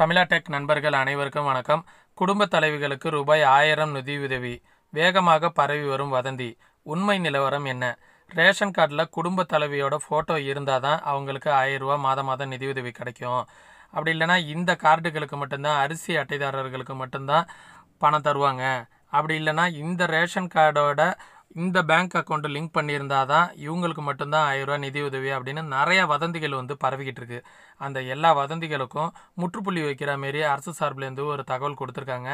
தமிழா டெக் நண்பர்கள் அனைவருக்கும் வணக்கம் குடும்ப தலைவிகளுக்கு ரூபாய் ஆயிரம் நிதியுதவி வேகமாக பரவி வரும் வதந்தி உண்மை நிலவரம் என்ன ரேஷன் கார்டில் குடும்ப தலைவியோட ஃபோட்டோ இருந்தால் தான் அவங்களுக்கு ஆயிரம் ரூபா மாதம் மாதம் நிதியுதவி கிடைக்கும் அப்படி இல்லைனா இந்த கார்டுகளுக்கு மட்டும்தான் அரிசி அட்டைதாரர்களுக்கு மட்டும்தான் பணம் தருவாங்க அப்படி இல்லைனா இந்த ரேஷன் கார்டோட இந்த பேங்க் அக்கௌண்ட்டை லிங்க் பண்ணியிருந்தால் தான் இவங்களுக்கு மட்டும்தான் ஆயிரரூவா நிதியுதவி அப்படின்னு நிறையா வதந்திகள் வந்து பரவிக்கிட்டு இருக்குது அந்த எல்லா வதந்திகளுக்கும் முற்றுப்புள்ளி வைக்கிற மாரி அரசு சார்பிலேருந்து ஒரு தகவல் கொடுத்துருக்காங்க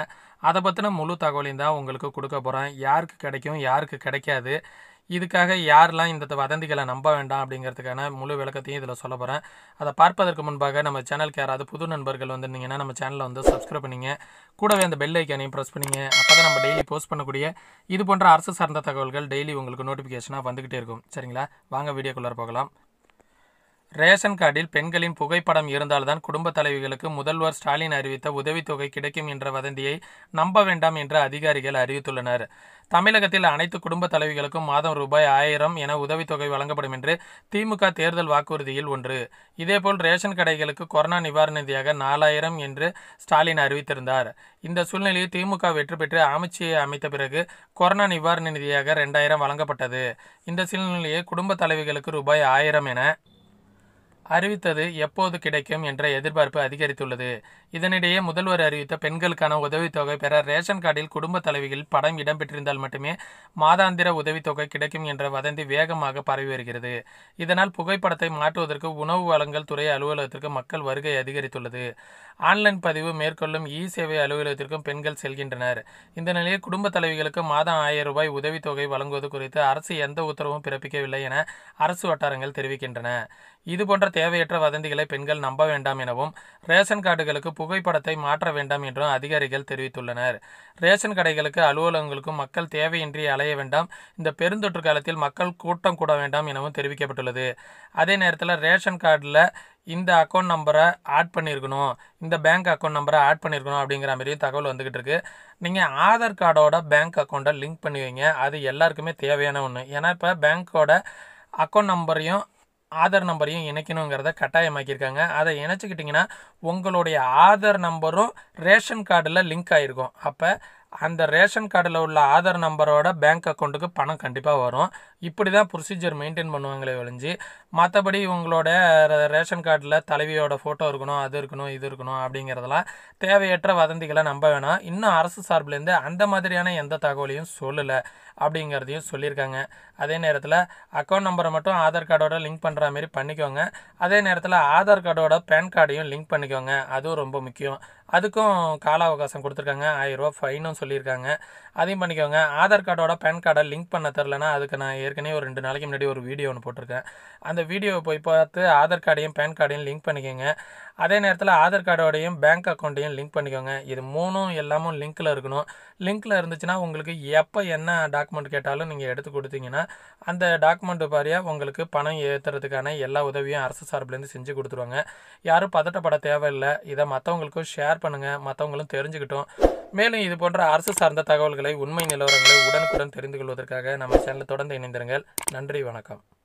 அதை பற்றின முழு தகவலையும் தான் உங்களுக்கு கொடுக்க போகிறேன் யாருக்கு கிடைக்கும் யாருக்கு கிடைக்காது இதுக்காக யாரெல்லாம் இந்த வதந்திகளை நம்ப வேண்டாம் அப்படிங்கிறதுக்கான முழு விளக்கத்தையும் இதில் சொல்ல போகிறேன் அதை பார்ப்பதற்கு முன்பாக நம்ம சேனலுக்கு யாராவது புது நண்பர்கள் வந்திருந்தீங்கன்னா நம்ம சேனலை வந்து சப்ஸ்கிரைப் பண்ணிங்க கூடவே அந்த பெல் ஐக்கானையும் ப்ரெஸ் பண்ணிங்க அப்போ தான் நம்ம டெய்லி போஸ்ட் பண்ணக்கூடிய இது போன்ற அரசு சார்ந்த தகவல்கள் டெய்லி உங்களுக்கு நோட்டிஃபிகேஷனாக வந்துக்கிட்டே இருக்கும் சரிங்களா வாங்க வீடியோக்குள்ளே போகலாம் ரேஷன் கார்டில் பெண்களின் புகைப்படம் இருந்தால்தான் குடும்பத் தலைவிகளுக்கு முதல்வர் ஸ்டாலின் அறிவித்த உதவித்தொகை கிடைக்கும் என்ற வதந்தியை நம்ப வேண்டாம் என்று அதிகாரிகள் அறிவித்துள்ளனர் தமிழகத்தில் அனைத்து குடும்ப தலைவிகளுக்கும் மாதம் ரூபாய் ஆயிரம் என உதவித்தொகை வழங்கப்படும் என்று திமுக தேர்தல் வாக்குறுதியில் ஒன்று இதேபோல் ரேஷன் கடைகளுக்கு கொரோனா நிவாரண நிதியாக நாலாயிரம் என்று ஸ்டாலின் அறிவித்திருந்தார் இந்த சூழ்நிலையில் திமுக வெற்றி பெற்று அமைச்சியை அமைத்த பிறகு கொரோனா நிவாரண நிதியாக ரெண்டாயிரம் வழங்கப்பட்டது இந்த சூழ்நிலையை குடும்ப தலைவிகளுக்கு ரூபாய் ஆயிரம் என அறிவித்தது எப்போது கிடைக்கும் என்ற எதிர்பார்ப்பு அதிகரித்துள்ளது இதனிடையே முதல்வர் அறிவித்த பெண்களுக்கான உதவித்தொகை பெற ரேஷன் கார்டில் குடும்ப தலைவியில் படம் இடம்பெற்றிருந்தால் மட்டுமே மாதாந்திர உதவித்தொகை கிடைக்கும் என்ற வதந்தி வேகமாக பரவி வருகிறது இதனால் புகைப்படத்தை மாற்றுவதற்கு உணவு வழங்கல் துறை அலுவலகத்திற்கு மக்கள் வருகை அதிகரித்துள்ளது ஆன்லைன் பதிவு மேற்கொள்ளும் இ சேவை அலுவலகத்திற்கும் பெண்கள் செல்கின்றனர் இந்த நிலையில் குடும்ப தலைவிகளுக்கு மாதம் ஆயிரம் ரூபாய் உதவித்தொகை வழங்குவது குறித்து அரசு எந்த உத்தரவும் பிறப்பிக்கவில்லை என அரசு வட்டாரங்கள் தெரிவிக்கின்றன இதுபோன்ற தேவையற்ற வதந்திகளை பெண்கள் நம்ப வேண்டாம் எனவும் ரேஷன் கார்டுகளுக்கு புகைப்படத்தை மாற்ற வேண்டாம் என்றும் அதிகாரிகள் தெரிவித்துள்ளனர் ரேஷன் கடைகளுக்கு அலுவலகங்களுக்கும் மக்கள் தேவையின்றி அலைய வேண்டாம் இந்த பெருந்தொற்று காலத்தில் மக்கள் கூட்டம் கூட வேண்டாம் எனவும் தெரிவிக்கப்பட்டுள்ளது அதே நேரத்தில் ரேஷன் கார்டில் இந்த அக்கௌண்ட் நம்பரை ஆட் பண்ணியிருக்கணும் இந்த பேங்க் அக்கௌண்ட் நம்பரை ஆட் பண்ணியிருக்கணும் அப்படிங்கிற மாதிரியும் தகவல் வந்துக்கிட்டு இருக்குது நீங்கள் ஆதார் கார்டோட பேங்க் அக்கௌண்ட்டை லிங்க் பண்ணி வைங்க அது எல்லாருக்குமே தேவையான ஒன்று ஏன்னா இப்போ பேங்க்கோட அக்கௌண்ட் நம்பரையும் ஆதார் நம்பரையும் இணைக்கணுங்கிறத கட்டாயமாக்கியிருக்காங்க அதை இணைச்சிக்கிட்டிங்கன்னா உங்களுடைய ஆதார் நம்பரும் ரேஷன் கார்டில் லிங்க் ஆகிருக்கும் அப்போ அந்த ரேஷன் கார்டில் உள்ள ஆதார் நம்பரோட பேங்க் அக்கௌண்ட்டுக்கு பணம் கண்டிப்பாக வரும் இப்படி தான் ப்ரொசீஜர் மெயின்டைன் பண்ணுவாங்களே ஒழிஞ்சு மற்றபடி இவங்களோட ரேஷன் கார்டில் தலைவியோட ஃபோட்டோ இருக்கணும் அது இருக்கணும் இது இருக்கணும் அப்படிங்கிறதெல்லாம் தேவையற்ற வதந்திகளை நம்ப வேணாம் இன்னும் அரசு சார்பிலேருந்து அந்த மாதிரியான எந்த தகவலையும் சொல்லலை அப்படிங்கிறதையும் சொல்லியிருக்காங்க அதே நேரத்தில் அக்கௌண்ட் நம்பரை மட்டும் ஆதார் கார்டோட லிங்க் பண்ணுற மாதிரி பண்ணிக்கோங்க அதே நேரத்தில் ஆதார் கார்டோட பேன் கார்டையும் லிங்க் பண்ணிக்கோங்க அதுவும் ரொம்ப முக்கியம் அதுக்கும் கால அவகாசம் கொடுத்துருக்காங்க ரூபா ஃபைனும் சொல்லியிருக்காங்க அதையும் பண்ணிக்கோங்க ஆதார் கார்டோட பேன் கார்டை லிங்க் பண்ண தெரிலனா அதுக்கு நான் ஏற்கனவே ஒரு ரெண்டு நாளைக்கு முன்னாடி ஒரு வீடியோ ஒன்று போட்டிருக்கேன் அந்த வீடியோவை போய் பார்த்து ஆதார் கார்டையும் பேன் கார்டையும் லிங்க் பண்ணிக்கோங்க அதே நேரத்தில் ஆதார் கார்டோடையும் பேங்க் அக்கௌண்ட்டையும் லிங்க் பண்ணிக்கோங்க இது மூணும் எல்லாமும் லிங்க்கில் இருக்கணும் லிங்க்கில் இருந்துச்சுன்னா உங்களுக்கு எப்போ என்ன டாக்குமெண்ட் கேட்டாலும் நீங்கள் எடுத்து கொடுத்தீங்கன்னா அந்த டாக்குமெண்ட் பாரியாக உங்களுக்கு பணம் ஏற்றுறதுக்கான எல்லா உதவியும் அரசு சார்பிலேருந்து செஞ்சு கொடுத்துருவாங்க யாரும் பதட்டப்பட தேவையில்லை இதை மற்றவங்களுக்கும் ஷேர் பண்ணுங்கள் மற்றவங்களும் தெரிஞ்சுக்கிட்டோம் மேலும் இது போன்ற அரசு சார்ந்த தகவல்களை உண்மை நிலவரங்களை உடனுக்குடன் தெரிந்து கொள்வதற்காக நம்ம சேனலில் தொடர்ந்து இணைந்திருங்கள் நன்றி வணக்கம்